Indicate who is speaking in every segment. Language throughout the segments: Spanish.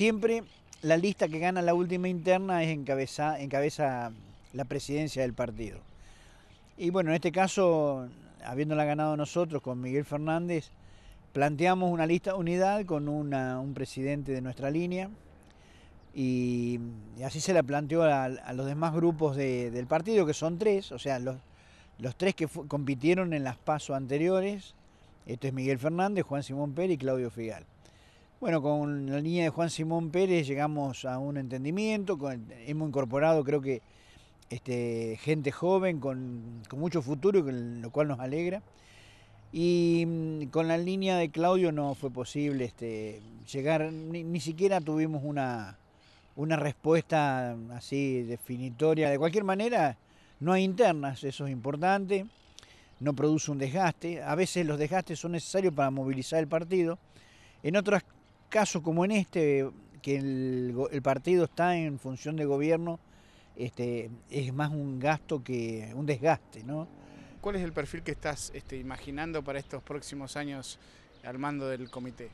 Speaker 1: siempre la lista que gana la última interna es encabeza, la presidencia del partido. Y bueno, en este caso, habiéndola ganado nosotros con Miguel Fernández, planteamos una lista unidad con un presidente de nuestra línea y, así se la planteó a, los demás grupos del partido, que son tres, o sea, los, los tres que compitieron en las pasos anteriores, esto es Miguel Fernández, Juan Simón Pérez y Claudio Figal. Bueno, con la línea de Juan Simón Pérez llegamos a un entendimiento, hemos incorporado creo que este, gente joven con, mucho futuro, lo cual nos alegra. Y mm, con la línea de Claudio no fue posible este, llegar, ni, siquiera tuvimos una, una respuesta así definitoria. De cualquier manera, no hay internas, eso es importante, no produce un desgaste. A veces los desgastes son necesarios para movilizar el partido. En otras casos como en este, que el, partido está en función de gobierno, este, es más un gasto que un desgaste, ¿no?
Speaker 2: ¿Cuál es el perfil que estás este, imaginando para estos próximos años al mando del comité?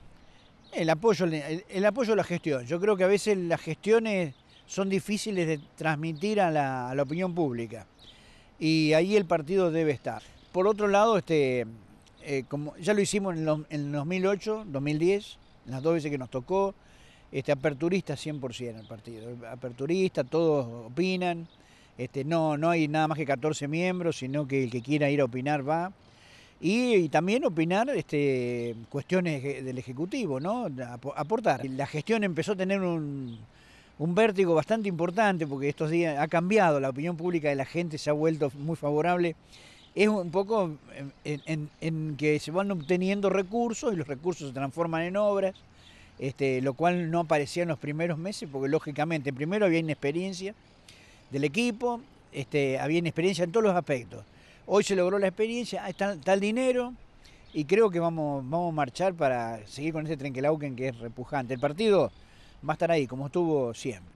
Speaker 1: El apoyo, el, apoyo a la gestión. Yo creo que a veces las gestiones son difíciles de transmitir a la, opinión pública y ahí el partido debe estar. Por otro lado, este, eh, como ya lo hicimos en, el 2008, 2010, las dos veces que nos tocó. Este, aperturista 100% el partido, aperturista, todos opinan. Este, no, no hay nada más que 14 miembros, sino que el que quiera ir a opinar va. Y, también opinar este, cuestiones del Ejecutivo, ¿no? aportar. La gestión empezó a tener un, vértigo bastante importante porque estos días ha cambiado, la opinión pública de la gente se ha vuelto muy favorable es un poco em, en, que se van obteniendo recursos y los recursos se transforman en obras, este, lo cual no aparecía en los primeros meses, porque lógicamente primero había inexperiencia del equipo, este, había inexperiencia en todos los aspectos. Hoy se logró la experiencia, está, el dinero, y creo que vamos, vamos a marchar para seguir con este Trenkelauken que es repujante. El partido va a estar ahí, como estuvo siempre.